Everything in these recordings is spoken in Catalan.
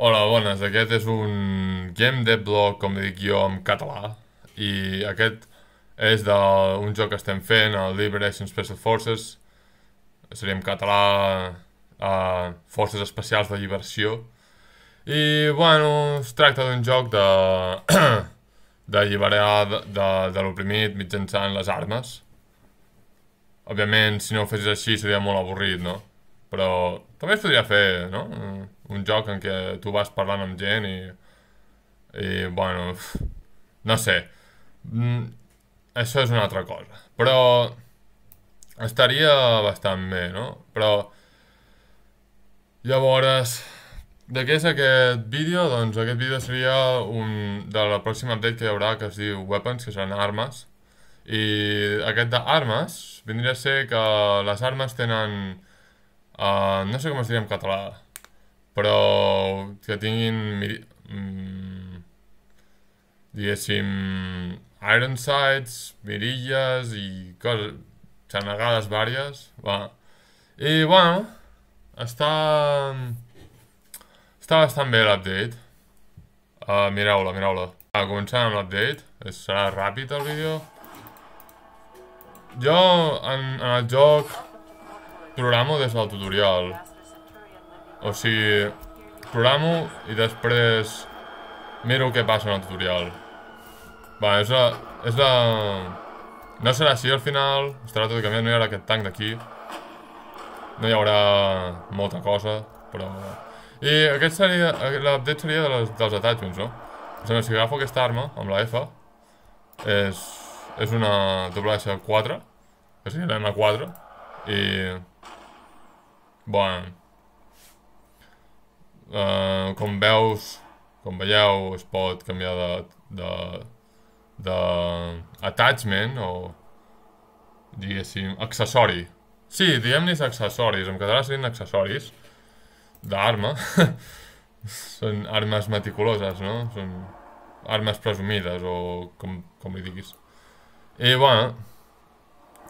Hola, bones. Aquest és un game de blog, com dic jo, en català. I aquest és d'un joc que estem fent, el Liberation Special Forces. Seria en català eh, Forces Especials de Lliberció. I, bueno, es tracta d'un joc de... d'alliberar de, de, de l'oprimit mitjançant les armes. Òbviament, si no ho fessis així seria molt avorrit, no? Però també es podria fer, no? Un joc en què tu vas parlant amb gent i... I, bueno... No sé. Mm, això és una altra cosa. Però... Estaria bastant bé, no? Però... Llavors... De què és aquest vídeo? Doncs aquest vídeo seria un de la pròxima update que hi haurà, que es diu Weapons, que seran armes. I aquest d'armes vindria a ser que les armes tenen Uh, no sé com es diria en català, però que tinguin... Mm, diguéssim, Ironsides, mirilles i coses, xanegades vàries. Va. I, bueno, està... Està bastant bé l'update. Uh, mireu-la, mireu-la. Ah, començant amb l'update, serà ràpid el vídeo. Jo, en, en el joc, programo des del tutorial. O sigui, programo i després miro què passa en el tutorial. Va, és la... És la... No serà així al final, estarà tot canviat, no hi haurà aquest tanc d'aquí. No hi haurà molta cosa, però... I aquest seria... L'update seria de les, dels attachments, no? O sigui, si agafo aquesta arma, amb la F, és, és una doble S4, que seria l'M4, i Bueno. Uh, com veus, com veieu, es pot canviar de, de, de attachment o, diguéssim, accessori. Sí, diguem li accessoris, en quedarà serien accessoris d'arma. Són armes meticuloses, no? Són armes presumides o com, com li diguis. I, bueno,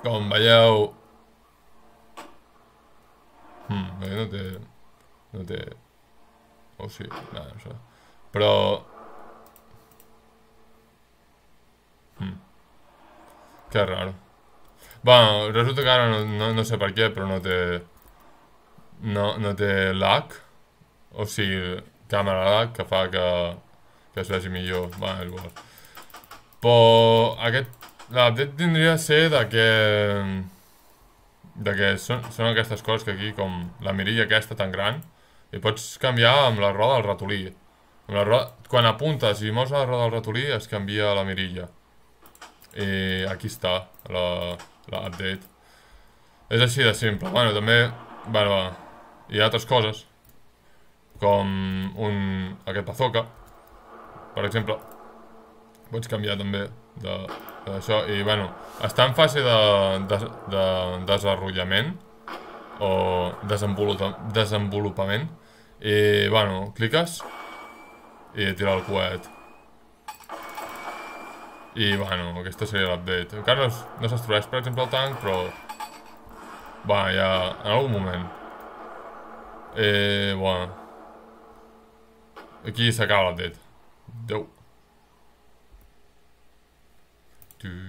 com veieu, Mm, no té... No té... O oh, sí, no, això. Però... Mm. Que raro. Bueno, resulta que ara no, no, no sé per què, però no té... No, no té lag. O sigui, càmera lag, que fa que, que es vegi millor. Va, és bo. Però aquest... L'update tindria de ser de que de que són, són aquestes coses que aquí, com la mirilla aquesta tan gran, i pots canviar amb la roda del ratolí. Amb la roda, quan apuntes i mous la roda del ratolí es canvia la mirilla. I aquí està, la, la És així de simple. Bueno, també, bueno, va, hi ha altres coses, com un, aquest pazoca, per exemple. Pots canviar també d'això. I, bueno, està en fase de, de, de desenvolupament o desenvolupa, desenvolupament. I, bueno, cliques i tira el coet. I, bueno, aquesta seria l'update. Encara no, no s'estrueix, per exemple, el tank però... Va, ja... En algun moment. Eh, bueno. Aquí s'acaba l'update. Adéu. do